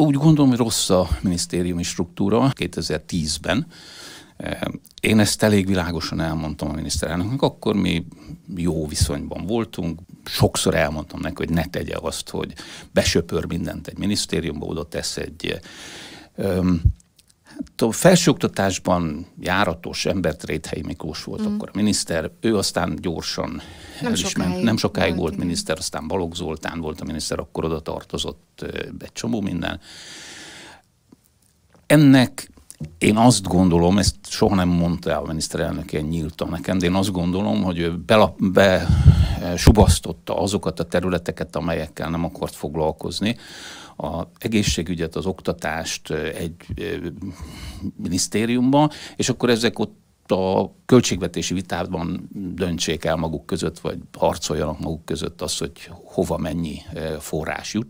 Úgy gondolom, hogy rossz a minisztériumi struktúra 2010-ben. Én ezt elég világosan elmondtam a miniszterelnöknek, akkor mi jó viszonyban voltunk, sokszor elmondtam neki, hogy ne tegye azt, hogy besöpör mindent egy minisztériumba, oda tesz egy tudom, felsőoktatásban járatos embertréthely Miklós volt mm. akkor a miniszter, ő aztán gyorsan nem is ment. nem sokáig volt igen. miniszter, aztán Balogh Zoltán volt a miniszter, akkor oda tartozott egy csomó minden. Ennek én azt gondolom, ezt soha nem mondta a miniszterelnök ilyen nyíltan nekem, de én azt gondolom, hogy ő bela, be, subasztotta azokat a területeket, amelyekkel nem akart foglalkozni. A egészségügyet, az oktatást egy minisztériumban, és akkor ezek ott a költségvetési vitában döntsék el maguk között, vagy harcoljanak maguk között azt, hogy hova mennyi forrás jut.